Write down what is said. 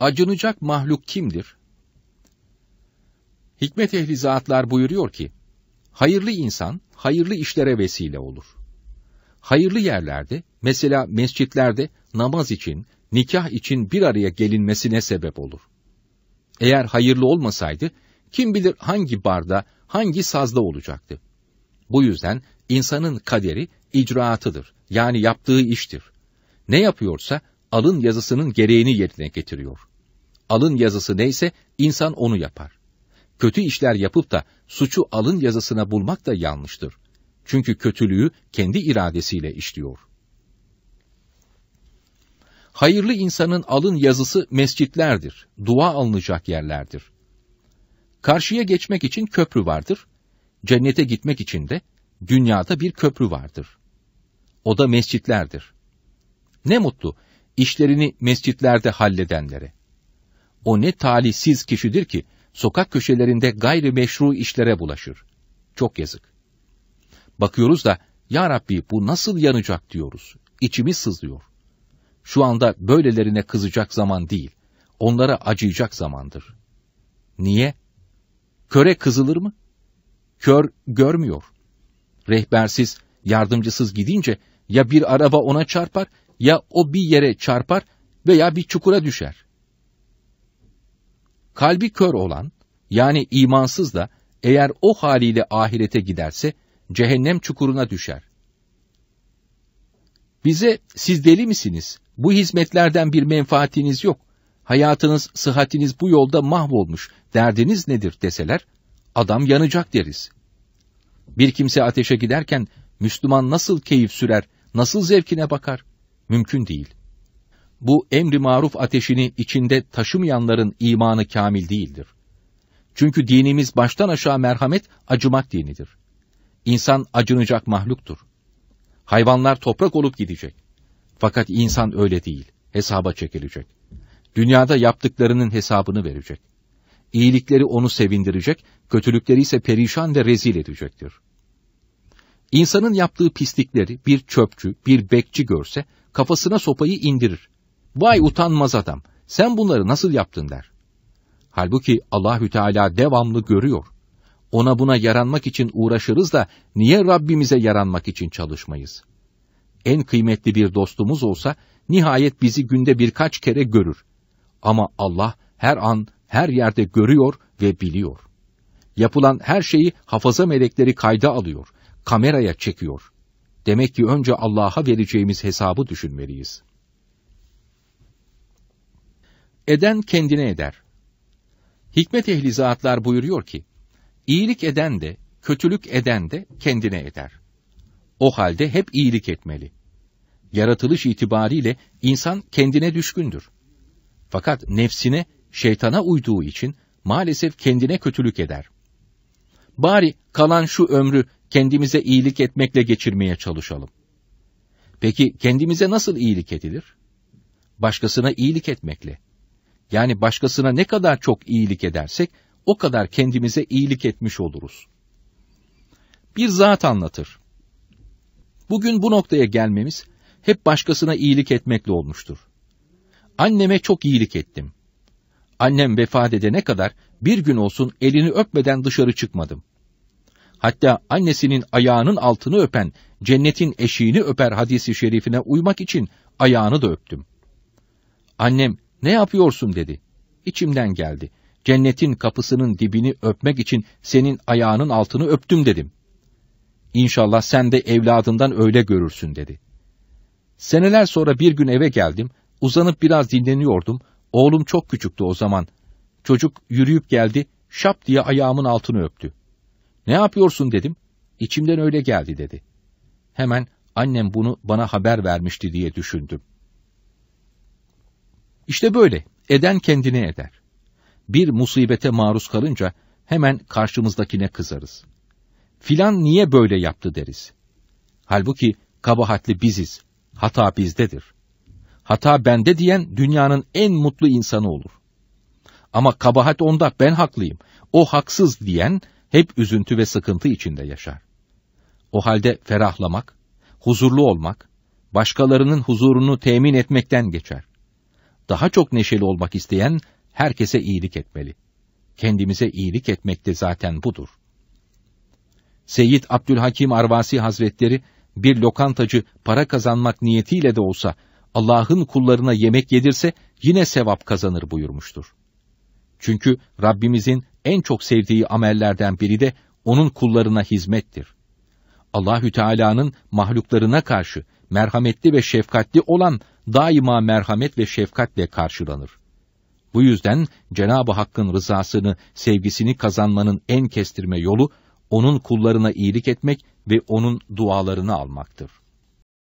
acınacak mahluk kimdir? Hikmet ehli zatlar buyuruyor ki, hayırlı insan hayırlı işlere vesile olur. Hayırlı yerlerde, mesela mescitlerde namaz için, nikah için bir araya gelinmesine sebep olur. Eğer hayırlı olmasaydı, kim bilir hangi barda, hangi sazda olacaktı. Bu yüzden insanın kaderi icraatıdır, yani yaptığı iştir. Ne yapıyorsa alın yazısının gereğini yerine getiriyor. Alın yazısı neyse insan onu yapar. Kötü işler yapıp da suçu alın yazısına bulmak da yanlıştır. Çünkü kötülüğü kendi iradesiyle işliyor. Hayırlı insanın alın yazısı mescitlerdir, dua alınacak yerlerdir. Karşıya geçmek için köprü vardır, cennete gitmek için de dünyada bir köprü vardır. O da mescitlerdir. Ne mutlu işlerini mescitlerde halledenlere. O ne talihsiz kişidir ki, sokak köşelerinde gayri meşru işlere bulaşır. Çok yazık. Bakıyoruz da, Ya Rabbi bu nasıl yanacak diyoruz. İçimiz sızlıyor. Şu anda böylelerine kızacak zaman değil, onlara acıyacak zamandır. Niye? Köre kızılır mı? Kör görmüyor. Rehbersiz, yardımcısız gidince ya bir araba ona çarpar ya o bir yere çarpar veya bir çukura düşer. Kalbi kör olan, yani imansız da eğer o haliyle ahirete giderse cehennem çukuruna düşer. Bize siz deli misiniz? Bu hizmetlerden bir menfaatiniz yok. Hayatınız, sıhhatiniz bu yolda mahvolmuş. Derdiniz nedir deseler, adam yanacak deriz. Bir kimse ateşe giderken Müslüman nasıl keyif sürer, nasıl zevkine bakar? Mümkün değil. Bu emri maruf ateşini içinde taşımayanların imanı kamil değildir. Çünkü dinimiz baştan aşağı merhamet, acımak dinidir. İnsan acınacak mahluktur. Hayvanlar toprak olup gidecek. Fakat insan öyle değil, hesaba çekilecek. Dünyada yaptıklarının hesabını verecek. İyilikleri onu sevindirecek, kötülükleri ise perişan ve rezil edecektir. İnsanın yaptığı pislikleri bir çöpçü, bir bekçi görse kafasına sopayı indirir. Vay utanmaz adam, sen bunları nasıl yaptın der. Halbuki Allahü Teala devamlı görüyor. Ona buna yaranmak için uğraşırız da niye Rabbimize yaranmak için çalışmayız? En kıymetli bir dostumuz olsa nihayet bizi günde birkaç kere görür. Ama Allah her an, her yerde görüyor ve biliyor. Yapılan her şeyi hafaza melekleri kayda alıyor, kameraya çekiyor. Demek ki önce Allah'a vereceğimiz hesabı düşünmeliyiz. Eden kendine eder. Hikmet ehli zatlar buyuruyor ki, iyilik eden de, kötülük eden de kendine eder. O halde hep iyilik etmeli. Yaratılış itibariyle insan kendine düşkündür. Fakat nefsine, şeytana uyduğu için maalesef kendine kötülük eder. Bari kalan şu ömrü kendimize iyilik etmekle geçirmeye çalışalım. Peki kendimize nasıl iyilik edilir? Başkasına iyilik etmekle. Yani başkasına ne kadar çok iyilik edersek o kadar kendimize iyilik etmiş oluruz. Bir zat anlatır. Bugün bu noktaya gelmemiz hep başkasına iyilik etmekle olmuştur. Anneme çok iyilik ettim. Annem vefat edene kadar bir gün olsun elini öpmeden dışarı çıkmadım hatta annesinin ayağının altını öpen, cennetin eşiğini öper hadisi şerifine uymak için ayağını da öptüm. Annem, ne yapıyorsun dedi. İçimden geldi. Cennetin kapısının dibini öpmek için senin ayağının altını öptüm dedim. İnşallah sen de evladından öyle görürsün dedi. Seneler sonra bir gün eve geldim, uzanıp biraz dinleniyordum. Oğlum çok küçüktü o zaman. Çocuk yürüyüp geldi, şap diye ayağımın altını öptü. Ne yapıyorsun dedim. İçimden öyle geldi dedi. Hemen annem bunu bana haber vermişti diye düşündüm. İşte böyle. Eden kendini eder. Bir musibete maruz kalınca hemen karşımızdakine kızarız. Filan niye böyle yaptı deriz. Halbuki kabahatli biziz. Hata bizdedir. Hata bende diyen dünyanın en mutlu insanı olur. Ama kabahat onda ben haklıyım. O haksız diyen hep üzüntü ve sıkıntı içinde yaşar. O halde ferahlamak, huzurlu olmak, başkalarının huzurunu temin etmekten geçer. Daha çok neşeli olmak isteyen herkese iyilik etmeli. Kendimize iyilik etmek de zaten budur. Seyyid Abdülhakim Arvasi Hazretleri bir lokantacı para kazanmak niyetiyle de olsa Allah'ın kullarına yemek yedirse yine sevap kazanır buyurmuştur. Çünkü Rabbimizin en çok sevdiği amellerden biri de onun kullarına hizmettir. Allahü Teala'nın mahluklarına karşı merhametli ve şefkatli olan daima merhamet ve şefkatle karşılanır. Bu yüzden Cenab-ı Hakk'ın rızasını, sevgisini kazanmanın en kestirme yolu onun kullarına iyilik etmek ve onun dualarını almaktır.